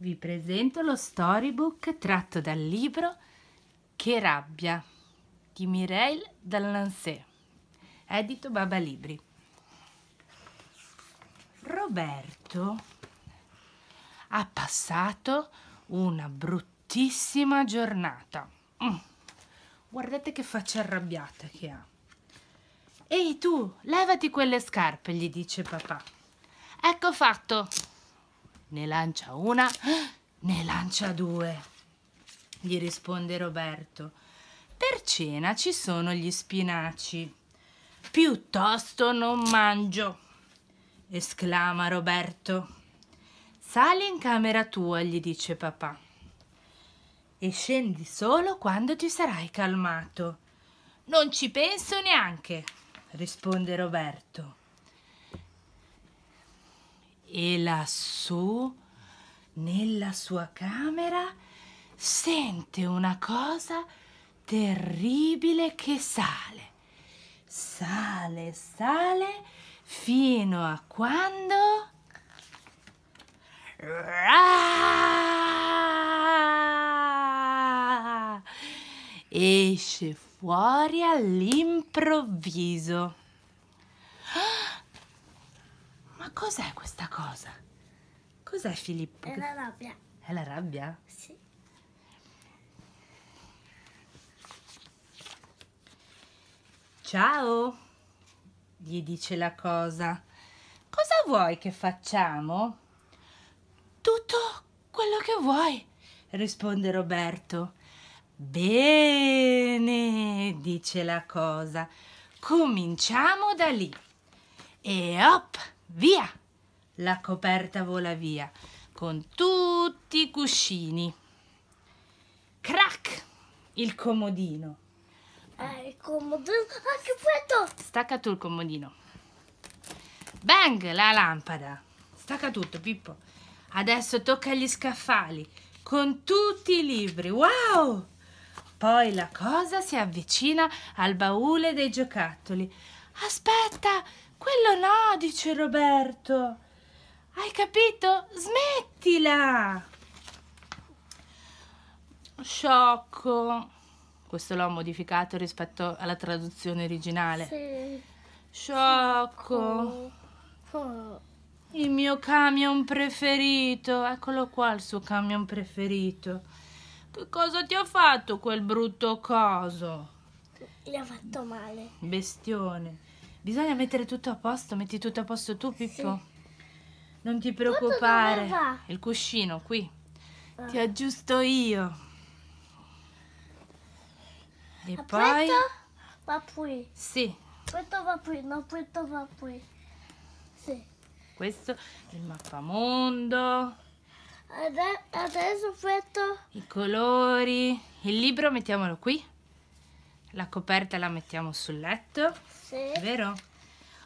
vi presento lo storybook tratto dal libro Che rabbia di Mireille Dallancé, edito Baba Libri. Roberto ha passato una bruttissima giornata. Mm. Guardate che faccia arrabbiata che ha. Ehi tu, levati quelle scarpe, gli dice papà. Ecco fatto, ne lancia una, ne lancia due. Gli risponde Roberto. Per cena ci sono gli spinaci. Piuttosto non mangio, esclama Roberto. Sali in camera tua, gli dice papà. E scendi solo quando ti sarai calmato. Non ci penso neanche, risponde Roberto. E lassù, nella sua camera, sente una cosa terribile che sale. Sale, sale, fino a quando... Esce fuori all'improvviso. Cos'è questa cosa? Cos'è Filippo? È la rabbia. È la rabbia? Sì. Ciao, gli dice la cosa. Cosa vuoi che facciamo? Tutto quello che vuoi, risponde Roberto. Bene, dice la cosa. Cominciamo da lì. E hop! via! La coperta vola via con tutti i cuscini. Crac! Il comodino. Eh, il comodino. Ah, che freddo! Stacca tu il comodino. Bang! La lampada. Stacca tutto, Pippo. Adesso tocca gli scaffali con tutti i libri. Wow! Poi la cosa si avvicina al baule dei giocattoli. Aspetta, quello no, dice Roberto. Hai capito? Smettila! Sciocco. Questo l'ho modificato rispetto alla traduzione originale. Sì. Sciocco. Sciocco. Oh. Il mio camion preferito. Eccolo qua il suo camion preferito. Che cosa ti ha fatto quel brutto coso? Gli ha fatto male. Bestione. Bisogna mettere tutto a posto, metti tutto a posto tu, Pippo. Sì. Non ti preoccupare. Il cuscino qui. Ah. Ti aggiusto io. E A poi questo va qui. Sì. Questo va qui, no, questo va qui. Sì. Questo il mappamondo. Adesso questo. I colori. Il libro mettiamolo qui. La coperta la mettiamo sul letto? Sì. Vero?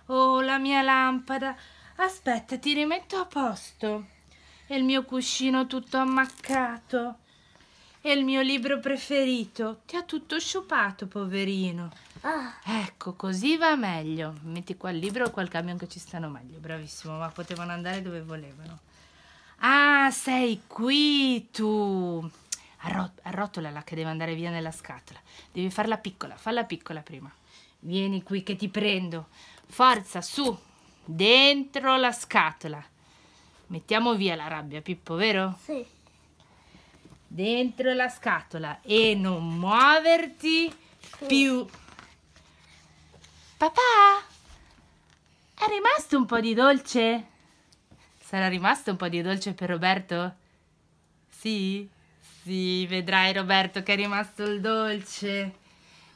Oh, la mia lampada. Aspetta, ti rimetto a posto. E il mio cuscino tutto ammaccato. E il mio libro preferito. Ti ha tutto sciupato, poverino. Ah. Ecco, così va meglio. Metti qua il libro o quel camion che ci stanno meglio. Bravissimo, ma potevano andare dove volevano. Ah, sei qui tu. Arrot arrotolala che deve andare via nella scatola. Devi farla piccola, falla piccola prima. Vieni qui che ti prendo. Forza, su, dentro la scatola. Mettiamo via la rabbia, Pippo, vero? Sì. Dentro la scatola e non muoverti sì. più. Papà, è rimasto un po' di dolce? Sarà rimasto un po' di dolce per Roberto? Sì? sì, vedrai Roberto che è rimasto il dolce.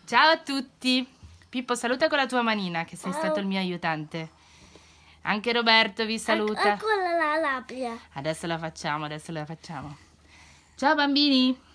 Ciao a tutti. Pippo, saluta con la tua manina che sei Ciao. stato il mio aiutante. Anche Roberto vi ecco, saluta. Ancora la labbra. Adesso la facciamo, adesso la facciamo. Ciao bambini.